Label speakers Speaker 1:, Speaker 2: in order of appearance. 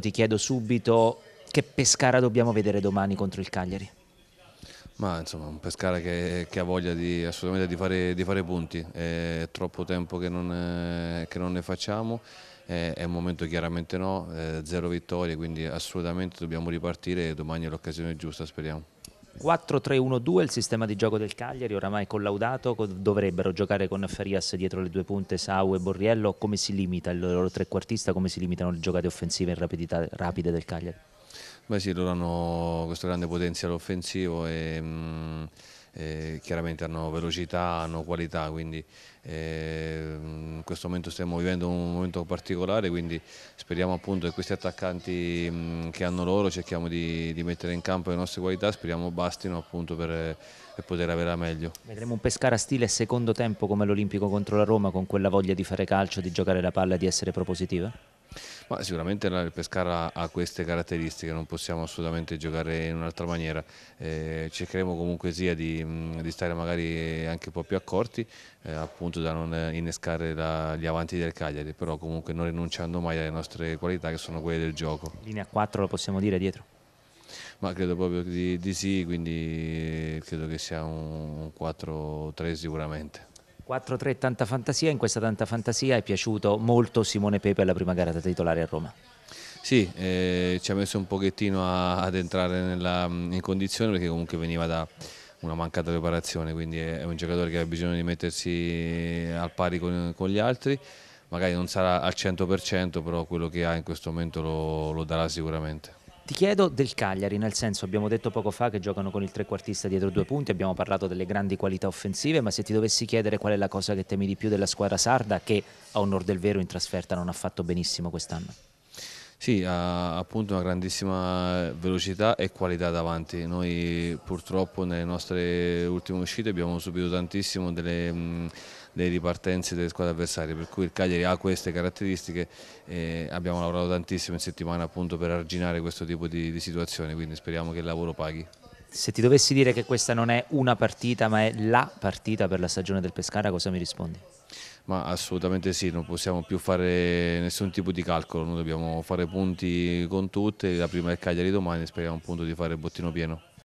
Speaker 1: ti chiedo subito che Pescara dobbiamo vedere domani contro il Cagliari.
Speaker 2: Ma insomma, un Pescara che, che ha voglia di, assolutamente di fare, di fare, punti, è troppo tempo che non, eh, che non ne facciamo, è, è, un momento chiaramente no, eh, zero vittorie, quindi assolutamente dobbiamo ripartire e domani è l'occasione giusta, speriamo.
Speaker 1: 4-3-1-2 il sistema di gioco del Cagliari, oramai collaudato, dovrebbero giocare con Farias dietro le due punte Sau e Borriello, come si limita il loro trequartista, come si limitano le giocate offensive in rapidità, rapide del Cagliari?
Speaker 2: Beh sì, loro hanno questo grande potenziale offensivo e... Mh, mm, eh, chiaramente hanno velocità, hanno qualità, quindi eh, in questo momento stiamo vivendo un momento particolare, quindi speriamo appunto che questi attaccanti mh, mm, che hanno loro cerchiamo di, di, mettere in campo le nostre qualità, speriamo bastino appunto per, per poter avere meglio. Vedremo un Pescara stile secondo tempo come l'Olimpico contro la
Speaker 1: Roma con quella voglia di fare calcio, di giocare la palla, e di essere propositiva?
Speaker 2: Ma sicuramente la Pescara ha queste caratteristiche, non possiamo assolutamente giocare in un'altra maniera. Eh, cercheremo comunque sia di, mm, di, stare magari anche un po' più accorti, eh, appunto da non innescare la, gli avanti del Cagliari, però comunque non rinunciando mai alle nostre qualità che sono quelle del gioco. Linea 4 lo possiamo dire dietro? Ma credo proprio di, di sì, quindi credo che sia un 4-3 sicuramente. 4-3 tanta fantasia,
Speaker 1: in questa tanta fantasia è piaciuto molto Simone Pepe alla prima gara da titolare a Roma.
Speaker 2: Sì, eh, ci ha messo un pochettino a, ad entrare nella, mm, in condizione perché comunque veniva da una mancata preparazione, quindi è un giocatore che ha bisogno di mettersi al pari con, con gli altri, magari non sarà al 100% però quello che ha in questo momento lo, lo darà sicuramente. Ti chiedo del Cagliari, nel senso abbiamo detto poco fa che giocano con il trequartista
Speaker 1: dietro due punti, abbiamo parlato delle grandi qualità offensive, ma se ti dovessi chiedere qual è la cosa che temi di più della squadra sarda che a onor del vero in trasferta non ha fatto benissimo quest'anno?
Speaker 2: Sì, ha appunto una grandissima velocità e qualità davanti. Noi purtroppo nelle nostre ultime uscite abbiamo subito tantissimo delle, delle ripartenze delle squadre avversarie, per cui il Cagliari ha queste caratteristiche e abbiamo lavorato tantissimo in settimana appunto per arginare questo tipo di, di situazioni, quindi speriamo che il lavoro paghi se ti dovessi dire
Speaker 1: che questa non è una partita ma è la partita per la stagione del Pescara, cosa mi rispondi?
Speaker 2: ma assolutamente sì, non possiamo più fare nessun tipo di calcolo, noi dobbiamo fare punti con tutte, la prima è Cagliari domani, speriamo appunto di fare bottino pieno.